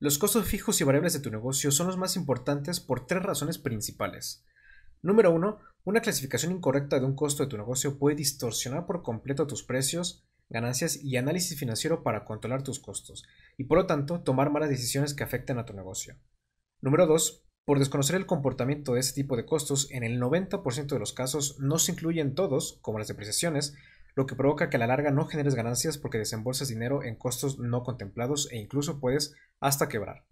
Los costos fijos y variables de tu negocio son los más importantes por tres razones principales. Número 1. Una clasificación incorrecta de un costo de tu negocio puede distorsionar por completo tus precios, ganancias y análisis financiero para controlar tus costos, y por lo tanto tomar malas decisiones que afecten a tu negocio. Número 2. Por desconocer el comportamiento de ese tipo de costos, en el 90% de los casos no se incluyen todos, como las depreciaciones, lo que provoca que a la larga no generes ganancias porque desembolsas dinero en costos no contemplados e incluso puedes hasta quebrar.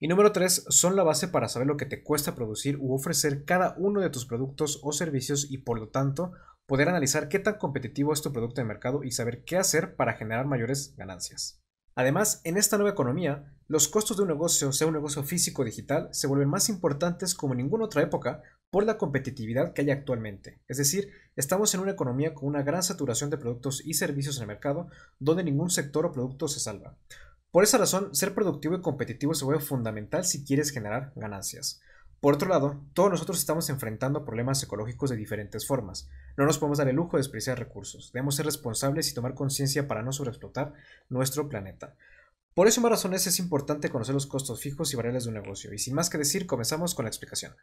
Y número tres, son la base para saber lo que te cuesta producir u ofrecer cada uno de tus productos o servicios y por lo tanto poder analizar qué tan competitivo es tu producto de mercado y saber qué hacer para generar mayores ganancias. Además, en esta nueva economía, los costos de un negocio, sea un negocio físico o digital, se vuelven más importantes como en ninguna otra época por la competitividad que hay actualmente. Es decir, estamos en una economía con una gran saturación de productos y servicios en el mercado, donde ningún sector o producto se salva. Por esa razón, ser productivo y competitivo se vuelve fundamental si quieres generar ganancias. Por otro lado, todos nosotros estamos enfrentando problemas ecológicos de diferentes formas. No nos podemos dar el lujo de despreciar recursos. Debemos ser responsables y tomar conciencia para no sobreexplotar nuestro planeta. Por eso, más razones, es importante conocer los costos fijos y variables de un negocio. Y sin más que decir, comenzamos con la explicación.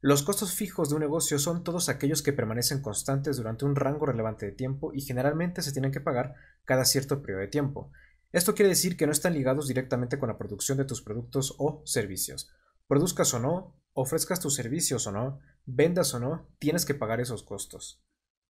Los costos fijos de un negocio son todos aquellos que permanecen constantes durante un rango relevante de tiempo y generalmente se tienen que pagar cada cierto periodo de tiempo. Esto quiere decir que no están ligados directamente con la producción de tus productos o servicios. Produzcas o no, ofrezcas tus servicios o no, vendas o no, tienes que pagar esos costos.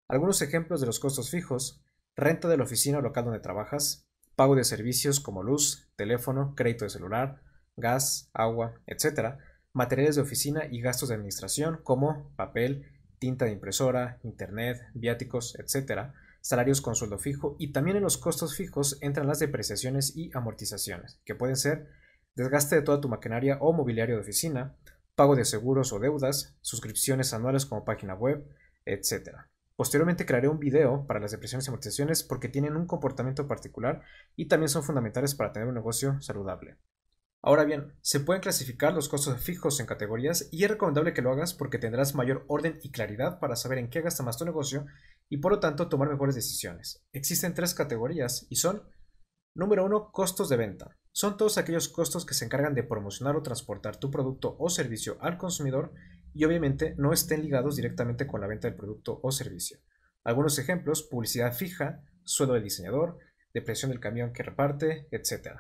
Algunos ejemplos de los costos fijos, renta de la oficina o local donde trabajas, pago de servicios como luz, teléfono, crédito de celular, gas, agua, etc., materiales de oficina y gastos de administración como papel, tinta de impresora, internet, viáticos, etcétera salarios con sueldo fijo y también en los costos fijos entran las depreciaciones y amortizaciones, que pueden ser desgaste de toda tu maquinaria o mobiliario de oficina, pago de seguros o deudas, suscripciones anuales como página web, etcétera Posteriormente crearé un video para las depresiones y amortizaciones porque tienen un comportamiento particular y también son fundamentales para tener un negocio saludable. Ahora bien, se pueden clasificar los costos fijos en categorías y es recomendable que lo hagas porque tendrás mayor orden y claridad para saber en qué gasta más tu negocio y por lo tanto tomar mejores decisiones. Existen tres categorías y son Número 1. Costos de venta. Son todos aquellos costos que se encargan de promocionar o transportar tu producto o servicio al consumidor y obviamente no estén ligados directamente con la venta del producto o servicio. Algunos ejemplos, publicidad fija, sueldo del diseñador, depresión del camión que reparte, etc.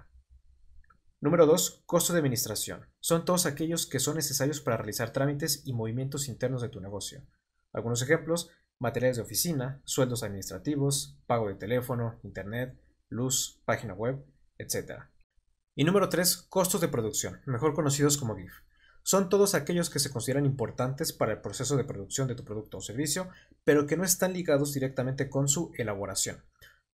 Número 2. costos de administración. Son todos aquellos que son necesarios para realizar trámites y movimientos internos de tu negocio. Algunos ejemplos, materiales de oficina, sueldos administrativos, pago de teléfono, internet, luz, página web, etc. Y número 3. Costos de producción, mejor conocidos como GIF. Son todos aquellos que se consideran importantes para el proceso de producción de tu producto o servicio, pero que no están ligados directamente con su elaboración.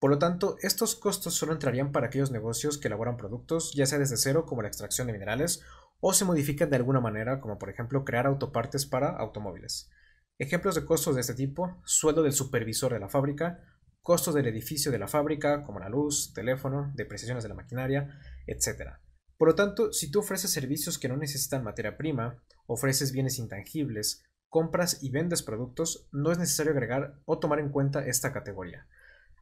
Por lo tanto, estos costos solo entrarían para aquellos negocios que elaboran productos, ya sea desde cero como la extracción de minerales, o se modifican de alguna manera, como por ejemplo crear autopartes para automóviles. Ejemplos de costos de este tipo, sueldo del supervisor de la fábrica, costos del edificio de la fábrica, como la luz, teléfono, depreciaciones de la maquinaria, etc. Por lo tanto, si tú ofreces servicios que no necesitan materia prima, ofreces bienes intangibles, compras y vendes productos, no es necesario agregar o tomar en cuenta esta categoría.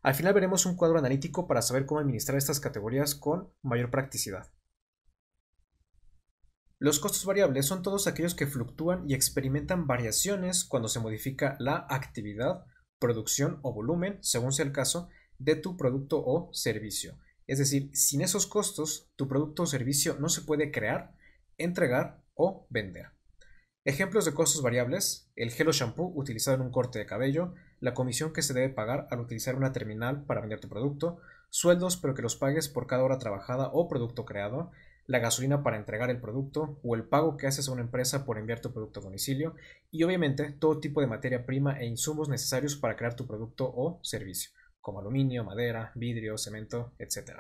Al final veremos un cuadro analítico para saber cómo administrar estas categorías con mayor practicidad. Los costos variables son todos aquellos que fluctúan y experimentan variaciones cuando se modifica la actividad, producción o volumen, según sea el caso, de tu producto o servicio. Es decir, sin esos costos, tu producto o servicio no se puede crear, entregar o vender. Ejemplos de costos variables, el gel o shampoo utilizado en un corte de cabello, la comisión que se debe pagar al utilizar una terminal para vender tu producto, sueldos pero que los pagues por cada hora trabajada o producto creado, la gasolina para entregar el producto o el pago que haces a una empresa por enviar tu producto a domicilio y obviamente todo tipo de materia prima e insumos necesarios para crear tu producto o servicio, como aluminio, madera, vidrio, cemento, etc.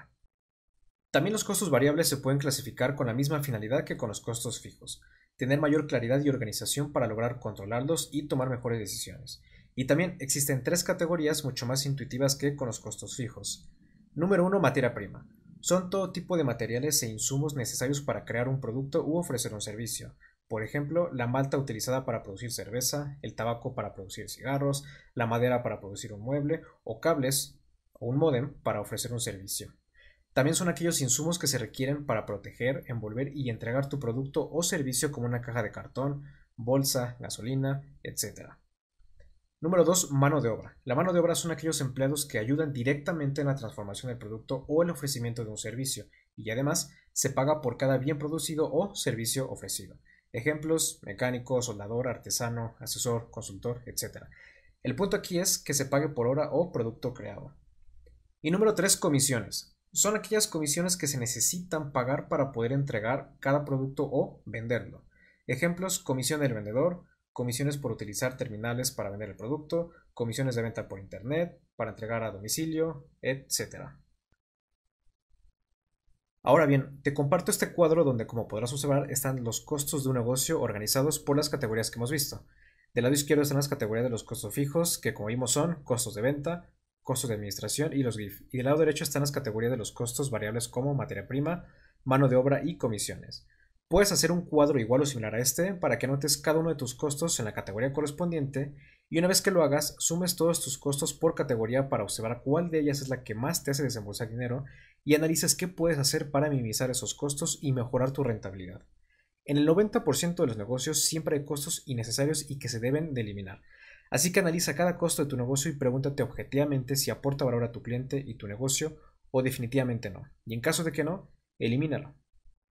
También los costos variables se pueden clasificar con la misma finalidad que con los costos fijos tener mayor claridad y organización para lograr controlarlos y tomar mejores decisiones. Y también existen tres categorías mucho más intuitivas que con los costos fijos. Número 1. Materia prima. Son todo tipo de materiales e insumos necesarios para crear un producto u ofrecer un servicio. Por ejemplo, la malta utilizada para producir cerveza, el tabaco para producir cigarros, la madera para producir un mueble o cables o un módem para ofrecer un servicio. También son aquellos insumos que se requieren para proteger, envolver y entregar tu producto o servicio como una caja de cartón, bolsa, gasolina, etc. Número 2. Mano de obra. La mano de obra son aquellos empleados que ayudan directamente en la transformación del producto o el ofrecimiento de un servicio y además se paga por cada bien producido o servicio ofrecido. Ejemplos, mecánico, soldador, artesano, asesor, consultor, etc. El punto aquí es que se pague por hora o producto creado. Y número 3. Comisiones son aquellas comisiones que se necesitan pagar para poder entregar cada producto o venderlo. Ejemplos, comisión del vendedor, comisiones por utilizar terminales para vender el producto, comisiones de venta por Internet, para entregar a domicilio, etc. Ahora bien, te comparto este cuadro donde, como podrás observar, están los costos de un negocio organizados por las categorías que hemos visto. Del lado izquierdo están las categorías de los costos fijos, que como vimos son costos de venta, costos de administración y los GIF. Y del lado derecho están las categorías de los costos variables como materia prima, mano de obra y comisiones. Puedes hacer un cuadro igual o similar a este para que anotes cada uno de tus costos en la categoría correspondiente y una vez que lo hagas, sumes todos tus costos por categoría para observar cuál de ellas es la que más te hace desembolsar dinero y analices qué puedes hacer para minimizar esos costos y mejorar tu rentabilidad. En el 90% de los negocios siempre hay costos innecesarios y que se deben de eliminar. Así que analiza cada costo de tu negocio y pregúntate objetivamente si aporta valor a tu cliente y tu negocio o definitivamente no. Y en caso de que no, elimínalo.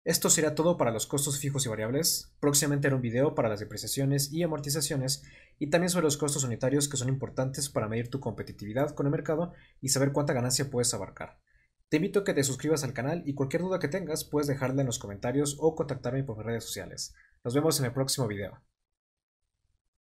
Esto será todo para los costos fijos y variables. Próximamente haré un video para las depreciaciones y amortizaciones y también sobre los costos unitarios que son importantes para medir tu competitividad con el mercado y saber cuánta ganancia puedes abarcar. Te invito a que te suscribas al canal y cualquier duda que tengas puedes dejarla en los comentarios o contactarme por mis redes sociales. Nos vemos en el próximo video.